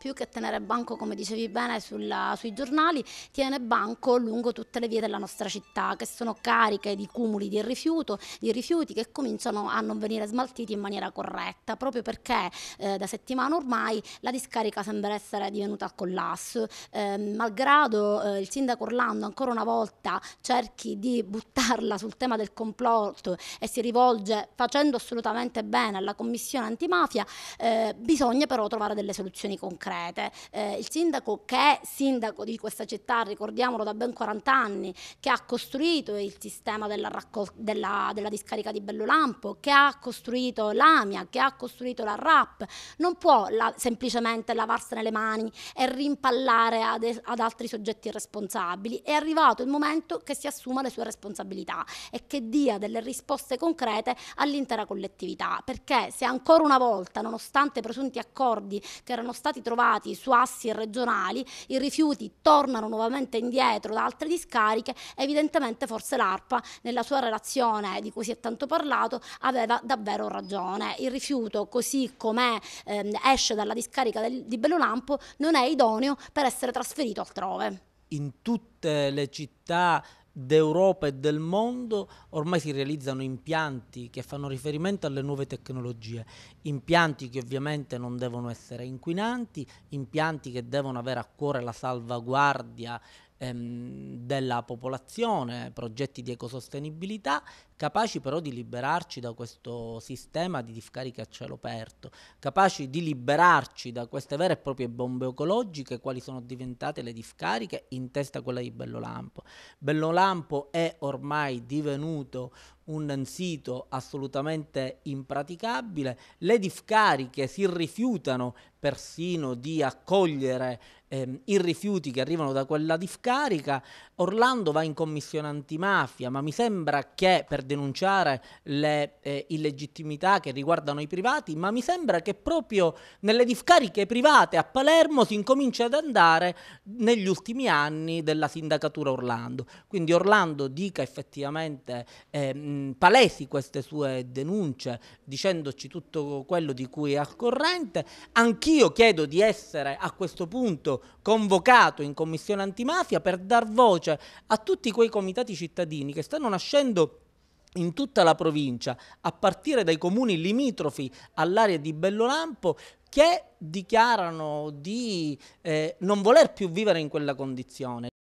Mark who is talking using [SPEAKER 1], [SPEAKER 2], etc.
[SPEAKER 1] più che tenere banco, come dicevi bene, sulla, sui giornali, tiene banco lungo tutte le vie della nostra città, che sono cariche di cumuli di, rifiuto, di rifiuti che cominciano a non venire smaltiti in maniera corretta, proprio perché eh, da settimana ormai la discarica sembra essere divenuta a collasso. Eh, malgrado eh, il sindaco Orlando ancora una volta cerchi di buttarla sul tema del complotto e si rivolge facendo assolutamente bene alla commissione antimafia, eh, bisogna però trovare delle soluzioni concrete concrete. Eh, il sindaco che è sindaco di questa città, ricordiamolo, da ben 40 anni, che ha costruito il sistema della, della, della discarica di Bellolampo, che ha costruito l'AMIA, che ha costruito la RAP, non può la, semplicemente lavarsene le mani e rimpallare ad, ad altri soggetti responsabili. È arrivato il momento che si assuma le sue responsabilità e che dia delle risposte concrete all'intera collettività, perché se ancora una volta, nonostante i presunti accordi che erano stati trovati, ritrovati su assi regionali, i rifiuti tornano nuovamente indietro da altre discariche, evidentemente forse l'ARPA nella sua relazione di cui si è tanto parlato aveva davvero ragione. Il rifiuto così come ehm, esce dalla discarica del, di Bellolampo non è idoneo per essere trasferito altrove.
[SPEAKER 2] In tutte le città d'Europa e del mondo ormai si realizzano impianti che fanno riferimento alle nuove tecnologie, impianti che ovviamente non devono essere inquinanti, impianti che devono avere a cuore la salvaguardia ehm, della popolazione, progetti di ecosostenibilità, capaci però di liberarci da questo sistema di discariche a cielo aperto, capaci di liberarci da queste vere e proprie bombe ecologiche quali sono diventate le discariche, in testa quella di Bellolampo. Bellolampo è ormai divenuto un sito assolutamente impraticabile, le discariche si rifiutano persino di accogliere ehm, i rifiuti che arrivano da quella discarica, Orlando va in commissione antimafia, ma mi sembra che per denunciare le eh, illegittimità che riguardano i privati, ma mi sembra che proprio nelle discariche private a Palermo si incomincia ad andare negli ultimi anni della sindacatura Orlando. Quindi Orlando dica effettivamente, eh, palesi queste sue denunce, dicendoci tutto quello di cui è al corrente. Anch'io chiedo di essere a questo punto convocato in commissione antimafia per dar voce a tutti quei comitati cittadini che stanno nascendo in tutta la provincia, a partire dai comuni limitrofi all'area di Bellolampo, che dichiarano di eh, non voler più vivere in quella condizione.